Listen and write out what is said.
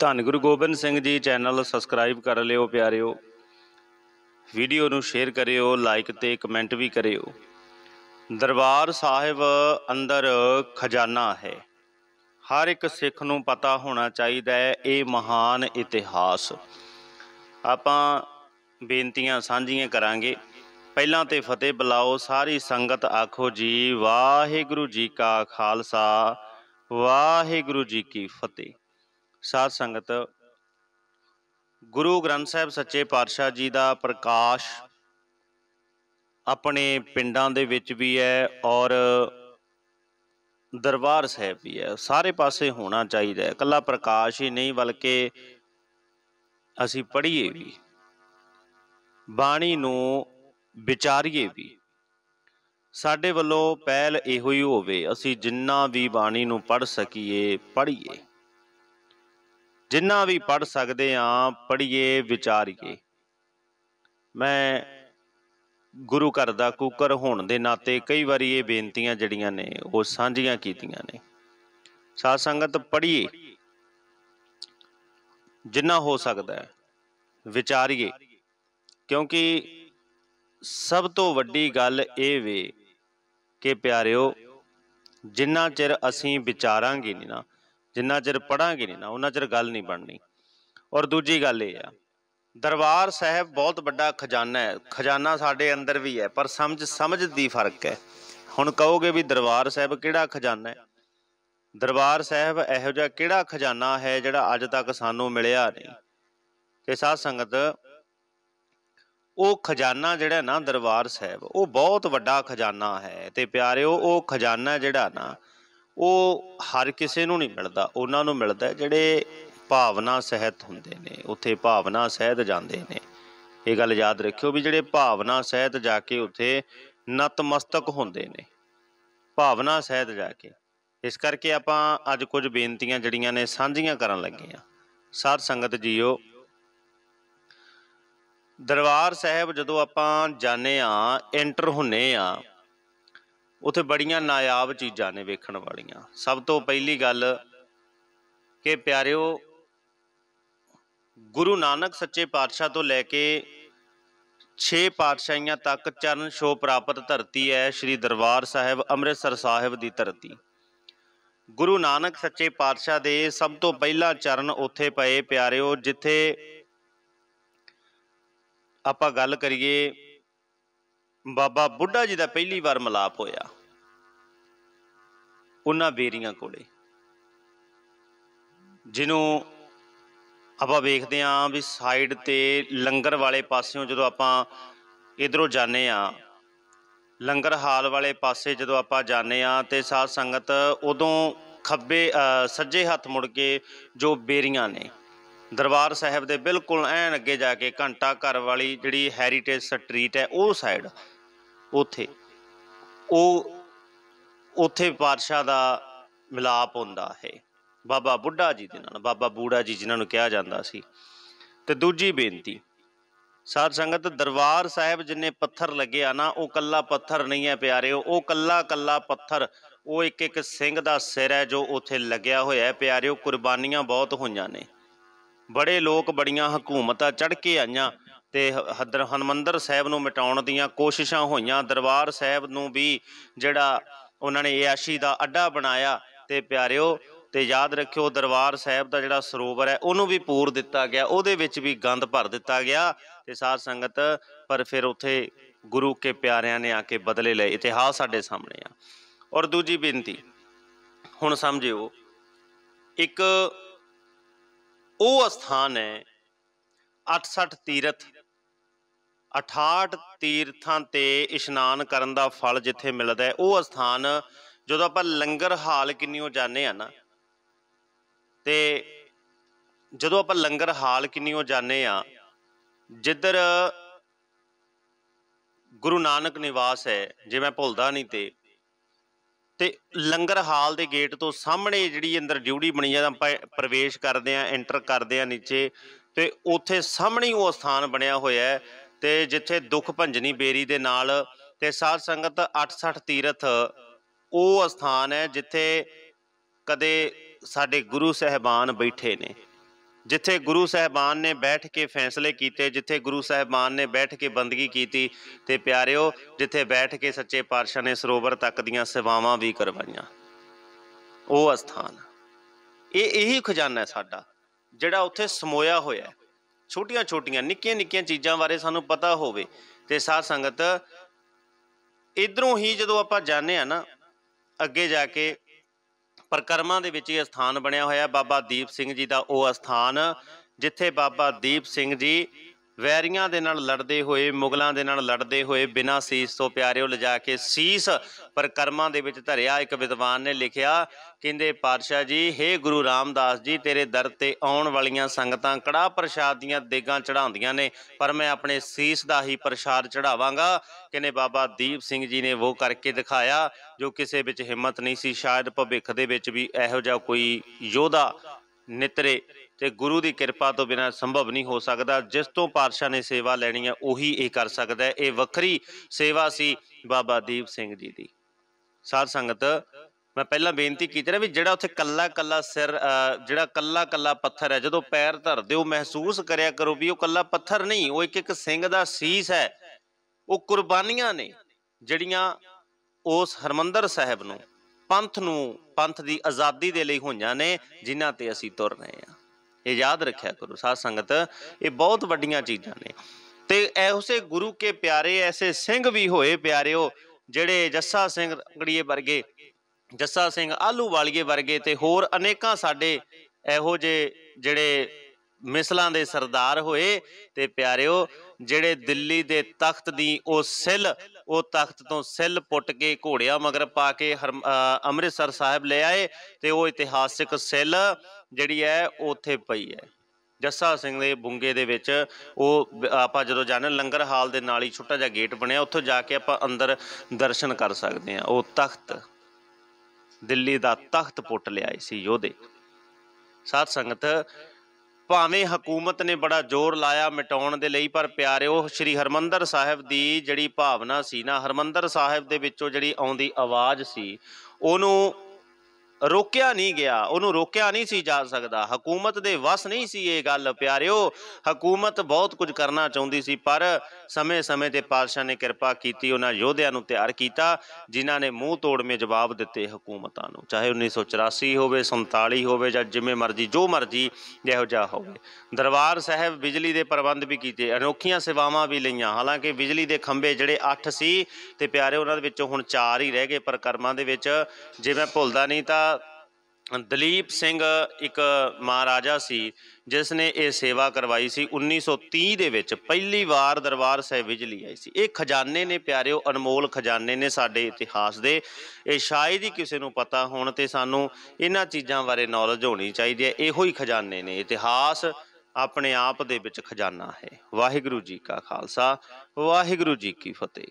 ਧੰਨ ਗੁਰੂ ਗੋਬਿੰਦ ਸਿੰਘ ਜੀ channel subscribe ਕਰ ਲਿਓ ਪਿਆਰਿਓ ਵੀਡੀਓ ਨੂੰ ਸ਼ੇਅਰ ਕਰਿਓ ਲਾਈਕ ਤੇ ਕਮੈਂਟ ਵੀ ਕਰਿਓ ਦਰਬਾਰ ਸਾਹਿਬ ਅੰਦਰ ਖਜ਼ਾਨਾ ਹੈ ਹਰ ਇੱਕ ਸਿੱਖ ਨੂੰ ਪਤਾ ਹੋਣਾ ਚਾਹੀਦਾ ਹੈ ਇਹ ਮਹਾਨ ਇਤਿਹਾਸ ਆਪਾਂ ਬੇਨਤੀਆਂ ਸਾਂਝੀਆਂ ਕਰਾਂਗੇ ਪਹਿਲਾਂ ਤੇ ਫਤਿਹ ਬੁਲਾਓ ਸਾਰੀ ਸੰਗਤ ਆਖੋ ਜੀ ਵਾਹਿਗੁਰੂ ਜੀ ਕਾ ਖਾਲਸਾ ਵਾਹਿਗੁਰੂ ਜੀ ਕੀ ਫਤਿਹ ਸਾਧ ਸੰਗਤ ਗੁਰੂ ਗ੍ਰੰਥ ਸਾਹਿਬ ਸੱਚੇ ਪਾਤਸ਼ਾਹ ਜੀ ਦਾ ਪ੍ਰਕਾਸ਼ ਆਪਣੇ ਪਿੰਡਾਂ ਦੇ ਵਿੱਚ ਵੀ ਹੈ ਔਰ ਦਰਬਾਰ ਸਾਹਿਬ ਵੀ ਹੈ ਸਾਰੇ ਪਾਸੇ ਹੋਣਾ ਚਾਹੀਦਾ ਹੈ ਇਕੱਲਾ ਪ੍ਰਕਾਸ਼ ਹੀ ਨਹੀਂ ਬਲਕਿ ਅਸੀਂ ਪੜ੍ਹੀਏ ਵੀ ਬਾਣੀ ਨੂੰ ਵਿਚਾਰੀਏ ਵੀ ਸਾਡੇ ਵੱਲੋਂ ਪਹਿਲ ਇਹੋ ਹੀ ਹੋਵੇ ਅਸੀਂ ਜਿੰਨਾ ਵੀ ਬਾਣੀ ਨੂੰ ਪੜ੍ਹ ਸਕੀਏ ਪੜ੍ਹੀਏ ਜਿੰਨਾ ਵੀ ਪੜ ਸਕਦੇ ਆ ਪੜੀਏ ਵਿਚਾਰੀਏ ਮੈਂ ਗੁਰੂ ਘਰ ਦਾ ਕੂਕਰ ਹੋਣ ਦੇ ਨਾਤੇ ਕਈ ਵਾਰੀ ਇਹ ਬੇਨਤੀਆਂ ਜੜੀਆਂ ਨੇ ਉਹ ਸਾਂਝੀਆਂ ਕੀਤੀਆਂ ਨੇ ਸਾਧ ਸੰਗਤ ਪੜੀਏ ਜਿੰਨਾ ਹੋ ਸਕਦਾ ਵਿਚਾਰੀਏ ਕਿਉਂਕਿ ਸਭ ਤੋਂ ਵੱਡੀ ਗੱਲ ਇਹ ਵੇ ਕਿ ਪਿਆਰਿਓ ਜਿੰਨਾ ਚਿਰ ਅਸੀਂ ਵਿਚਾਰਾਂਗੇ ਨਹੀਂ ਨਾ ਜਿੰਨਾ ਚਿਰ ਪੜਾਂਗੇ ਨਹੀਂ ਨਾ ਉਹਨਾਂ ਚਿਰ ਗੱਲ ਨਹੀਂ ਬਣਨੀ ਔਰ ਦੂਜੀ ਗੱਲ ਇਹ ਆ ਦਰਬਾਰ ਸਾਹਿਬ ਬਹੁਤ ਵੱਡਾ ਖਜ਼ਾਨਾ ਹੈ ਖਜ਼ਾਨਾ ਸਾਡੇ ਅੰਦਰ ਵੀ ਹੈ ਪਰ ਸਮਝ ਸਮਝ ਦੀ ਫਰਕ ਹੈ ਹੁਣ ਕਹੋਗੇ ਵੀ ਦਰਬਾਰ ਸਾਹਿਬ ਕਿਹੜਾ ਖਜ਼ਾਨਾ ਹੈ ਦਰਬਾਰ ਸਾਹਿਬ ਇਹੋ ਜਿਹਾ ਕਿਹੜਾ ਖਜ਼ਾਨਾ ਹੈ ਜਿਹੜਾ ਅੱਜ ਤੱਕ ਸਾਨੂੰ ਮਿਲਿਆ ਨਹੀਂ ਕਿ ਸਾਧ ਸੰਗਤ ਉਹ ਖਜ਼ਾਨਾ ਜਿਹੜਾ ਨਾ ਦਰਬਾਰ ਸਾਹਿਬ ਉਹ ਬਹੁਤ ਵੱਡਾ ਖਜ਼ਾਨਾ ਹੈ ਤੇ ਪਿਆਰਿਓ ਉਹ ਖਜ਼ਾਨਾ ਜਿਹੜਾ ਨਾ ਉਹ ਹਰ ਕਿਸੇ ਨੂੰ ਨਹੀਂ ਮਿਲਦਾ ਉਹਨਾਂ ਨੂੰ ਮਿਲਦਾ ਜਿਹੜੇ ਭਾਵਨਾ ਸਹਿਤ ਹੁੰਦੇ ਨੇ ਉੱਥੇ ਭਾਵਨਾ ਸਹਿਤ ਜਾਂਦੇ ਨੇ ਇਹ ਗੱਲ ਯਾਦ ਰੱਖਿਓ ਵੀ ਜਿਹੜੇ ਭਾਵਨਾ ਸਹਿਤ ਜਾ ਕੇ ਉੱਥੇ ਨਤਮਸਤਕ ਹੁੰਦੇ ਨੇ ਭਾਵਨਾ ਸਹਿਤ ਜਾ ਕੇ ਇਸ ਕਰਕੇ ਆਪਾਂ ਅੱਜ ਕੁਝ ਬੇਨਤੀਆਂ ਜਿਹੜੀਆਂ ਨੇ ਸਾਂਝੀਆਂ ਕਰਨ ਲੱਗੇ ਆ ਸਾਧ ਸੰਗਤ ਜੀਓ ਦਰਬਾਰ ਸਾਹਿਬ ਜਦੋਂ ਆਪਾਂ ਜਾਣੇ ਆ ਐਂਟਰ ਹੁੰਨੇ ਆ ਉੱਥੇ ਬੜੀਆਂ ਨਾਇਆਬ ਚੀਜ਼ਾਂ ਨੇ ਵੇਖਣ ਵਾਲੀਆਂ ਸਭ ਤੋਂ ਪਹਿਲੀ ਗੱਲ ਕਿ ਪਿਆਰਿਓ ਗੁਰੂ ਨਾਨਕ ਸੱਚੇ ਪਾਤਸ਼ਾਹ ਤੋਂ ਲੈ ਕੇ 6 ਪਾਤਸ਼ਾਹੀਆਂ ਤੱਕ ਚਰਨ ਛੋ ਪ੍ਰਾਪਤ ਧਰਤੀ ਹੈ ਸ੍ਰੀ ਦਰਬਾਰ ਸਾਹਿਬ ਅੰਮ੍ਰਿਤਸਰ ਸਾਹਿਬ ਦੀ ਧਰਤੀ ਗੁਰੂ ਨਾਨਕ ਸੱਚੇ ਪਾਤਸ਼ਾਹ ਦੇ ਸਭ ਤੋਂ ਪਹਿਲਾ ਚਰਨ ਉੱਥੇ ਪਏ ਪਿਆਰਿਓ ਜਿੱਥੇ ਆਪਾਂ ਗੱਲ ਕਰੀਏ ਬਾਬਾ ਬੁੱਢਾ ਜੀ ਦਾ ਪਹਿਲੀ ਵਾਰ ਮਲਾਪ ਹੋਇਆ ਉਹਨਾਂ ਬੇਰੀਆਂ ਕੋਲੇ ਜਿਹਨੂੰ ਆਪਾਂ ਵੇਖਦੇ ਆਂ ਵੀ ਸਾਈਡ ਤੇ ਲੰਗਰ ਵਾਲੇ ਪਾਸਿਓਂ ਜਦੋਂ ਆਪਾਂ ਇਧਰੋਂ ਜਾਂਦੇ ਆਂ ਲੰਗਰ ਹਾਲ ਵਾਲੇ ਪਾਸੇ ਜਦੋਂ ਆਪਾਂ ਜਾਂਦੇ ਆਂ ਤੇ ਸਾਧ ਸੰਗਤ ਉਦੋਂ ਖੱਬੇ ਸੱਜੇ ਹੱਥ ਮੁੜ ਕੇ ਜੋ ਬੇਰੀਆਂ ਨੇ ਦਰਬਾਰ ਸਾਹਿਬ ਦੇ ਬਿਲਕੁਲ ਐਨ ਅੱਗੇ ਜਾ ਕੇ ਘੰਟਾ ਘਰ ਵਾਲੀ ਜਿਹੜੀ ਹੈਰੀਟੇਜ ਸਟਰੀਟ ਹੈ ਉਹ ਸਾਈਡ ਉਥੇ ਉਹ ਉਥੇ ਪਾਤਸ਼ਾਹ ਦਾ ਮਿਲਾਪ ਹੁੰਦਾ ਹੈ ਬਾਬਾ ਬੁੱਢਾ ਜੀ ਦੇ ਨਾਲ ਬਾਬਾ ਬੂੜਾ ਜੀ ਜਿਨ੍ਹਾਂ ਨੂੰ ਕਿਹਾ ਜਾਂਦਾ ਸੀ ਤੇ ਦੂਜੀ ਬੇਨਤੀ ਸਾਧ ਸੰਗਤ ਦਰਬਾਰ ਸਾਹਿਬ ਜਿੰਨੇ ਪੱਥਰ ਲੱਗੇ ਆ ਨਾ ਉਹ ਕੱਲਾ ਪੱਥਰ ਨਹੀਂ ਹੈ ਪਿਆਰਿਓ ਉਹ ਕੱਲਾ ਕੱਲਾ ਪੱਥਰ ਉਹ ਇੱਕ ਇੱਕ ਸਿੰਘ ਦਾ ਸਿਰ ਹੈ ਜੋ ਉਥੇ ਲੱਗਿਆ ਹੋਇਆ ਹੈ ਪਿਆਰਿਓ ਕੁਰਬਾਨੀਆਂ ਬਹੁਤ ਹੋਈਆਂ ਨੇ ਬੜੇ ਲੋਕ ਬੜੀਆਂ ਹਕੂਮਤਾਂ ਚੜ ਕੇ ਆਈਆਂ ਤੇ ਹਨਮੰਦਰ ਸਾਹਿਬ ਨੂੰ ਮਿਟਾਉਣ ਦੀਆਂ ਕੋਸ਼ਿਸ਼ਾਂ ਹੋਈਆਂ ਦਰਬਾਰ ਸਾਹਿਬ ਨੂੰ ਵੀ ਜਿਹੜਾ ਉਹਨਾਂ ਨੇ ਯਾਸ਼ੀ ਦਾ ਅੱਡਾ ਬਣਾਇਆ ਤੇ ਪਿਆਰਿਓ ਤੇ ਯਾਦ ਰੱਖਿਓ ਦਰਬਾਰ ਸਾਹਿਬ ਦਾ ਜਿਹੜਾ ਸਰੋਵਰ ਹੈ ਉਹਨੂੰ ਵੀ ਪੂਰ ਦਿੱਤਾ ਗਿਆ ਉਹਦੇ ਵਿੱਚ ਵੀ ਗੰਦ ਭਰ ਦਿੱਤਾ ਗਿਆ ਤੇ ਸਾਧ ਸੰਗਤ ਪਰ ਫਿਰ ਉੱਥੇ ਗੁਰੂ ਕੇ ਪਿਆਰਿਆਂ ਨੇ ਆ ਕੇ ਬਦਲੇ ਲਏ ਇਤਿਹਾਸ ਸਾਡੇ ਸਾਹਮਣੇ ਆ ਔਰ ਦੂਜੀ ਬੇਨਤੀ ਹੁਣ ਸਮਝਿਓ ਇੱਕ ਉਹ ਸਥਾਨ ਹੈ 68 ਤੀਰਥ 68 ਤੀਰਥਾਂ ਤੇ ਇਸ਼ਨਾਨ ਕਰਨ ਦਾ ਫਲ ਜਿੱਥੇ ਮਿਲਦਾ ਹੈ ਉਹ ਸਥਾਨ ਜਦੋਂ ਆਪਾਂ ਲੰਗਰ ਹਾਲ ਕਿੰਨੀਓ ਜਾਂਦੇ ਆ ਨਾ ਤੇ ਜਦੋਂ ਆਪਾਂ ਲੰਗਰ ਹਾਲ ਕਿੰਨੀਓ ਜਾਂਦੇ ਆ ਜਿੱਧਰ ਗੁਰੂ ਨਾਨਕ ਨਿਵਾਸ ਹੈ ਜੇ ਮੈਂ ਭੁੱਲਦਾ ਨਹੀਂ ਤੇ ਤੇ ਲੰਗਰ ਹਾਲ ਦੇ ਗੇਟ ਤੋਂ ਸਾਹਮਣੇ ਜਿਹੜੀ ਅੰਦਰ ਡਿਊਟੀ ਬਣੀ ਆ ਆਪਾਂ ਪ੍ਰਵੇਸ਼ ਕਰਦੇ ਆ ਐਂਟਰ ਕਰਦੇ ਆ ਨੀਚੇ ਤੇ ਉੱਥੇ ਸਾਹਮਣੇ ਉਹ ਸਥਾਨ ਬਣਿਆ ਹੋਇਆ ਹੈ ਤੇ ਜਿੱਥੇ ਦੁੱਖ ਭੰਜਨੀ 베ਰੀ ਦੇ ਨਾਲ ਤੇ ਸਾਧ ਸੰਗਤ 68 ਤੀਰਥ ਉਹ ਸਥਾਨ ਹੈ ਜਿੱਥੇ ਕਦੇ ਸਾਡੇ ਗੁਰੂ ਸਹਿਬਾਨ ਬੈਠੇ ਨੇ ਜਿੱਥੇ ਗੁਰੂ ਸਹਿਬਾਨ ਨੇ ਬੈਠ ਕੇ ਫੈਸਲੇ ਕੀਤੇ ਜਿੱਥੇ ਗੁਰੂ ਸਹਿਬਾਨ ਨੇ ਬੈਠ ਕੇ ਬੰਦਗੀ ਕੀਤੀ ਤੇ ਪਿਆਰਿਓ ਜਿੱਥੇ ਬੈਠ ਕੇ ਸੱਚੇ ਪਾਤਸ਼ਾਹ ਨੇ ਸਰੋਵਰ ਤੱਕ ਦੀਆਂ ਸੇਵਾਵਾਂ ਵੀ ਕਰਵਾਈਆਂ ਉਹ ਅਸਥਾਨ ਇਹ ਇਹੀ ਖਜ਼ਾਨਾ ਹੈ ਸਾਡਾ ਜਿਹੜਾ ਉੱਥੇ ਸਮੋਇਆ ਹੋਇਆ ਛੋਟੀਆਂ ਛੋਟੀਆਂ ਨਿੱਕੀਆਂ ਨਿੱਕੀਆਂ ਚੀਜ਼ਾਂ ਬਾਰੇ ਸਾਨੂੰ ਪਤਾ ਹੋਵੇ ਤੇ ਸਾਧ ਸੰਗਤ ਇਧਰੋਂ ਹੀ ਜਦੋਂ ਆਪਾਂ ਜਾਣੇ ਆ ਨਾ ਅੱਗੇ ਜਾ ਕੇ ਪਰਕਰਮਾਂ ਦੇ ਵਿੱਚ ਇਹ ਸਥਾਨ ਬਣਿਆ ਹੋਇਆ ਬਾਬਾ ਦੀਪ ਸਿੰਘ ਜੀ ਦਾ ਉਹ ਸਥਾਨ ਜਿੱਥੇ ਬਾਬਾ ਦੀਪ ਸਿੰਘ ਜੀ ਵੈਰੀਆਂ ਦੇ ਨਾਲ ਲੜਦੇ ਹੋਏ ਮੁਗਲਾਂ ਦੇ ਨਾਲ ਲੜਦੇ ਹੋਏ ਬਿਨਾਂ ਸੀਸ ਤੋਂ ਪਿਆਰਿਓ ਲਿਜਾ ਕੇ ਸੀਸ ਪਰ ਕਰਮਾਂ ਦੇ ਵਿੱਚ ਧਰਿਆ ਇੱਕ ਵਿਦਵਾਨ ਨੇ ਲਿਖਿਆ ਕਹਿੰਦੇ ਪਾਤਸ਼ਾਹ ਜੀ हे ਗੁਰੂ ਰਾਮਦਾਸ ਜੀ ਤੇਰੇ ਦਰ ਤੇ ਆਉਣ ਵਾਲੀਆਂ ਸੰਗਤਾਂ ਕੜਾ ਪ੍ਰਸ਼ਾਦ ਦੀਆਂ ਦੇਗਾਂ ਚੜਾਉਂਦੀਆਂ ਨੇ ਪਰ ਮੈਂ ਆਪਣੇ ਸੀਸ ਦਾ ਹੀ ਪ੍ਰਸ਼ਾਦ ਚੜਾਵਾਂਗਾ ਕਹਿੰਦੇ ਬਾਬਾ ਦੀਪ ਸਿੰਘ ਜੀ ਨੇ ਉਹ ਕਰਕੇ ਦਿਖਾਇਆ ਜੋ ਕਿਸੇ ਵਿੱਚ ਹਿੰਮਤ ਨਹੀਂ ਸੀ ਸ਼ਾਇਦ ਭਵਿੱਖ ਦੇ ਵਿੱਚ ਵੀ ਇਹੋ ਜਿਹਾ ਕੋਈ ਯੋਧਾ ਨਿਤਰੇ ਤੇ ਗੁਰੂ ਦੀ ਕਿਰਪਾ ਤੋਂ ਬਿਨਾ ਸੰਭਵ ਨਹੀਂ ਹੋ ਸਕਦਾ ਜਿਸ ਤੋਂ ਪਾਤਸ਼ਾਹ ਨੇ ਸੇਵਾ ਲੈਣੀ ਹੈ ਉਹੀ ਇਹ ਕਰ ਸਕਦਾ ਹੈ ਇਹ ਵੱਖਰੀ ਸੇਵਾ ਸੀ ਬਾਬਾ ਦੀਪ ਸਿੰਘ ਜੀ ਦੀ ਸਾਧ ਸੰਗਤ ਮੈਂ ਪਹਿਲਾਂ ਬੇਨਤੀ ਕੀਤੀ ਨਾ ਵੀ ਜਿਹੜਾ ਉੱਥੇ ਕੱਲਾ ਕੱਲਾ ਸਿਰ ਜਿਹੜਾ ਕੱਲਾ ਕੱਲਾ ਪੱਥਰ ਹੈ ਜਦੋਂ ਪੈਰ ਧਰਦੇ ਹੋ ਮਹਿਸੂਸ ਕਰਿਆ ਕਰੋ ਵੀ ਉਹ ਕੱਲਾ ਪੱਥਰ ਨਹੀਂ ਉਹ ਇੱਕ ਇੱਕ ਸਿੰਘ ਦਾ ਸੀਸ ਹੈ ਉਹ ਕੁਰਬਾਨੀਆਂ ਨੇ ਜਿਹੜੀਆਂ ਉਸ ਹਰਮੰਦਰ ਸਾਹਿਬ ਨੂੰ ਪੰਥ ਨੂੰ ਪੰਥ ਦੀ ਆਜ਼ਾਦੀ ਦੇ ਲਈ ਹੋਈਆਂ ਨੇ ਜਿਨ੍ਹਾਂ ਤੇ ਅਸੀਂ ਤੁਰ ਰਹੇ ਹਾਂ ਇਹ ਯਾਦ ਰੱਖਿਆ ਕਰੋ ਸਾਧ ਸੰਗਤ ਇਹ ਬਹੁਤ ਵੱਡੀਆਂ ਚੀਜ਼ਾਂ ਨੇ ਤੇ ਐਸੇ ਗੁਰੂ ਕੇ ਪਿਆਰੇ ਐਸੇ ਸਿੰਘ ਵੀ ਹੋਏ ਪਿਆਰਿਓ ਜਿਹੜੇ ਜੱਸਾ ਸਿੰਘ ਅੰਗੜੀਏ ਵਰਗੇ ਜੱਸਾ ਸਿੰਘ ਆਲੂ ਵਾਲੀਏ ਵਰਗੇ ਤੇ ਹੋਰ ਅਨੇਕਾਂ ਸਾਡੇ ਇਹੋ ਜੇ ਜਿਹੜੇ ਮਿਸਲਾਂ ਦੇ ਸਰਦਾਰ ਹੋਏ ਤੇ ਪਿਆਰਿਓ ਜਿਹੜੇ ਦਿੱਲੀ ਦੇ ਤਖਤ ਦੀ ਉਹ ਸਿਲ ਉਹ ਤਖਤ ਤੋਂ ਸਿੱਲ ਪੁੱਟ ਕੇ ਘੋੜਿਆਂ ਮਗਰ ਪਾ ਕੇ ਅੰਮ੍ਰਿਤਸਰ ਸਾਹਿਬ ਲੈ ਆਏ ਤੇ ਉਹ ਇਤਿਹਾਸਿਕ ਸਿੱਲ ਜਿਹੜੀ ਹੈ ਉੱਥੇ ਪਈ ਹੈ ਜੱਸਾ ਸਿੰਘ ਦੇ ਬੁੰਗੇ ਦੇ ਵਿੱਚ ਉਹ ਆਪਾਂ ਜਦੋਂ ਜਾਣ ਲੰਗਰ ਹਾਲ ਦੇ ਨਾਲ ਹੀ ਛੋਟਾ ਜਿਹਾ ਗੇਟ ਬਣਿਆ ਉੱਥੋਂ ਜਾ ਕੇ ਆਪਾਂ ਅੰਦਰ ਦਰਸ਼ਨ ਕਰ ਸਕਦੇ ਹਾਂ ਉਹ ਤਖਤ ਦਿੱਲੀ ਦਾ ਤਖਤ ਪੁੱਟ ਲਿਆਏ ਸੀ ਯੋਧੇ ਸਾਧ ਸੰਗਤ ਭਾਵੇਂ ਹਕੂਮਤ ਨੇ ਬੜਾ ਜ਼ੋਰ ਲਾਇਆ ਮਿਟਾਉਣ ਦੇ ਲਈ ਪਰ ਪਿਆਰਿਓ ਸ੍ਰੀ ਹਰਮੰਦਰ ਸਾਹਿਬ ਦੀ ਜਿਹੜੀ ਭਾਵਨਾ ਸੀ ਨਾ ਹਰਮੰਦਰ ਸਾਹਿਬ ਦੇ ਵਿੱਚੋਂ ਜਿਹੜੀ ਆਉਂਦੀ ਆਵਾਜ਼ ਸੀ ਉਹਨੂੰ ਰੋਕਿਆ ਨਹੀਂ ਗਿਆ ਉਹਨੂੰ ਰੋਕਿਆ ਨਹੀਂ ਸੀ ਜਾ ਸਕਦਾ ਹਕੂਮਤ ਦੇ ਵਸ ਨਹੀਂ ਸੀ ਇਹ ਗੱਲ ਪਿਆਰਿਓ ਹਕੂਮਤ ਬਹੁਤ ਕੁਝ ਕਰਨਾ ਚਾਹੁੰਦੀ ਸੀ ਪਰ ਸਮੇਂ-ਸਮੇਂ ਤੇ ਪਾਤਸ਼ਾਹ ਨੇ ਕਿਰਪਾ ਕੀਤੀ ਉਹਨਾਂ ਯੋਧਿਆਂ ਨੂੰ ਤਿਆਰ ਕੀਤਾ ਜਿਨ੍ਹਾਂ ਨੇ ਮੂੰਹ ਤੋੜਵੇਂ ਜਵਾਬ ਦਿੱਤੇ ਹਕੂਮਤਾਂ ਨੂੰ ਚਾਹੇ 1984 ਹੋਵੇ 47 ਹੋਵੇ ਜਾਂ ਜਿਵੇਂ ਮਰਜ਼ੀ ਜੋ ਮਰਜ਼ੀ ਜਿਹੋ ਜਿਹਾ ਹੋਵੇ ਦਰਬਾਰ ਸਾਹਿਬ ਬਿਜਲੀ ਦੇ ਪ੍ਰਬੰਧ ਵੀ ਕੀਤੇ ਅਨੋਖੀਆਂ ਸੇਵਾਵਾਂ ਵੀ ਲਈਆਂ ਹਾਲਾਂਕਿ ਬਿਜਲੀ ਦੇ ਖੰਭੇ ਜਿਹੜੇ 8 ਸੀ ਤੇ ਪਿਆਰੇ ਉਹਨਾਂ ਦੇ ਵਿੱਚੋਂ ਹੁਣ 4 ਹੀ ਰਹਿ ਗਏ ਪਰ ਕਰਮਾਂ ਦੇ ਵਿੱਚ ਜੇ ਮੈਂ ਭੁੱਲਦਾ ਨਹੀਂ ਤਾਂ ਦਲੀਪ ਸਿੰਘ ਇੱਕ ਮਹਾਰਾਜਾ ਸੀ ਜਿਸ ਨੇ ਇਹ ਸੇਵਾ ਕਰਵਾਈ ਸੀ 1930 ਦੇ ਵਿੱਚ ਪਹਿਲੀ ਵਾਰ ਦਰਬਾਰ ਸਾਹਿਬ ਵਿੱਚ ਲਈ ਆਈ ਸੀ ਇਹ ਖਜ਼ਾਨੇ ਨੇ ਪਿਆਰਿਓ ਅਨਮੋਲ ਖਜ਼ਾਨੇ ਨੇ ਸਾਡੇ ਇਤਿਹਾਸ ਦੇ ਇਹ ਸ਼ਾਇਦ ਹੀ ਕਿਸੇ ਨੂੰ ਪਤਾ ਹੋਣ ਤੇ ਸਾਨੂੰ ਇਹਨਾਂ ਚੀਜ਼ਾਂ ਬਾਰੇ ਨੌਲੇਜ ਹੋਣੀ ਚਾਹੀਦੀ ਹੈ ਇਹੋ ਹੀ ਖਜ਼ਾਨੇ ਨੇ ਇਤਿਹਾਸ ਆਪਣੇ ਆਪ ਦੇ ਵਿੱਚ ਖਜ਼ਾਨਾ ਹੈ ਵਾਹਿਗੁਰੂ ਜੀ ਕਾ ਖਾਲਸਾ ਵਾਹਿਗੁਰੂ ਜੀ ਕੀ ਫਤਿਹ